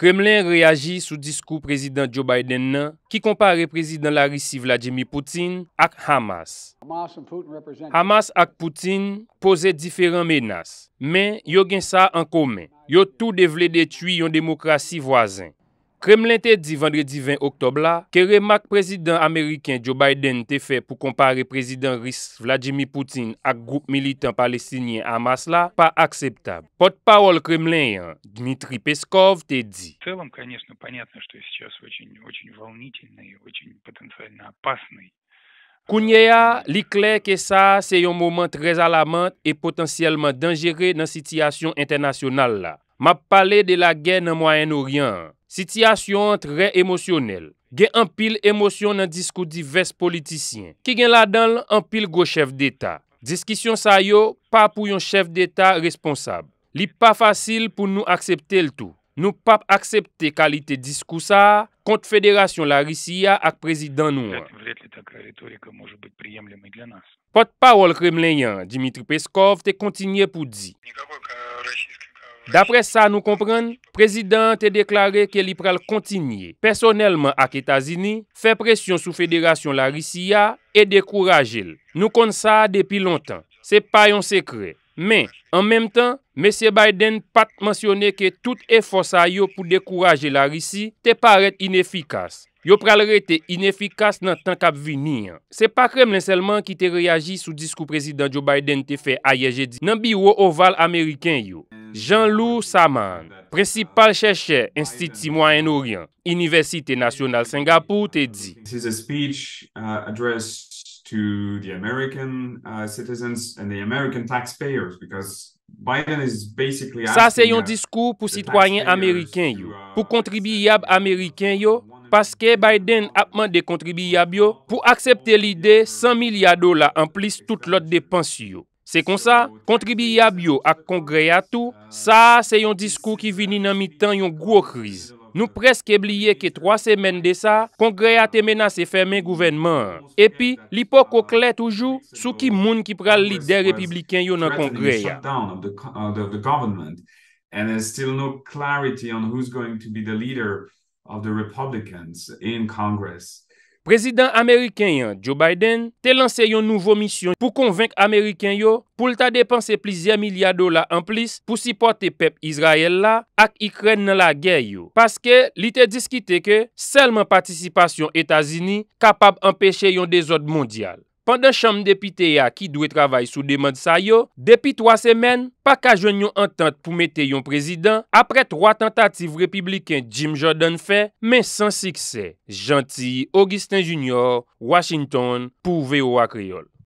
Kremlin reagi sou diskou prezident Joe Biden nan ki kompare prezident Larissi Vladimir Poutine ak Hamas. Hamas ak Poutine pose diferent menas, men yo gen sa an kome, yo tou devle detui yon demokrasi wazen. Kremlin te di vendredi 20 oktob la, ke remak prezident Ameriken Joe Biden te fe pou kompare prezident Riz Vladimir Poutine ak group militant Palestiniye Amas la, pa akseptab. Pot pa wol Kremlin yan, Dmitri Peskov te di. Kounye ya, li kler ke sa se yon mouman trez alamant e potensyelman denjere nan sitiyasyon internasyonal la. Ma pale de la gen nan mwayen oryan an. Sityasyon trè emosyonel, gen anpil emosyon nan diskou divers politisyen, ki gen ladan anpil go chef d'Etat. Diskisyon sa yo, pa pou yon chef d'Etat responsab. Li pa fasil pou nou aksepte l'tou. Nou pa aksepte kalite diskousa kont federasyon la risiya ak prezidant noua. Potpawol krem lenyan, Dimitri Peskov te kontinye pou di. Dapre sa nou kompren, prezident te deklare ke li pral kontinye personelman ak Etasini, fe presyon sou federasyon la risi ya, e dekouraje l. Nou kon sa depi lontan, se pa yon sekre. Men, an menm tan, M. Biden pat mensyone ke tout e fosa yo pou dekouraje la risi, te parete inefikas. Yo pral rete inefikas nan tank ap vini. Se pa krem len selman ki te reagi sou disko prezident Joe Biden te fe ayeje di, nan biro oval Ameriken yo. Jean-Loup Saman, prinsipal chèche Institut Moyen-Orient, Université Nationale Singapour, te di. Sa se yon diskou pou sitwoyen Ameriken yo, pou kontribuyab Ameriken yo, paske Biden apman de kontribuyab yo pou aksepte lide 100 milya dola an plis tout lot depans yo. Se kon sa, kontribi yab yo ak kongreya tou, sa se yon diskou ki vini nan mi tan yon gwo kriz. Nou preske bliye ke 3 semen de sa, kongreya te mena se fermen gouvenman. Epi, li po kokle toujou sou ki moun ki pral lider republikan yo nan kongreya. Prezident Amerikenyan Joe Biden te lanse yon nouvo misyon pou konvenk Amerikenyo pou lta depanse plizye milyar dola an plis pou sipote pep Izrael la ak ikren nan la genyo. Paske li te diskite ke selman patisipasyon Etasini kapab empeshe yon dezod mondyal. pandan chanm depite ya ki dwe travay sou deman sa yo, depi 3 semen, pa ka jwen yon entente pou mete yon prezident, apre 3 tentative republiken Jim Jordan fe, men san sikse, janti Augustin Junior, Washington, pou Veowa Kriol.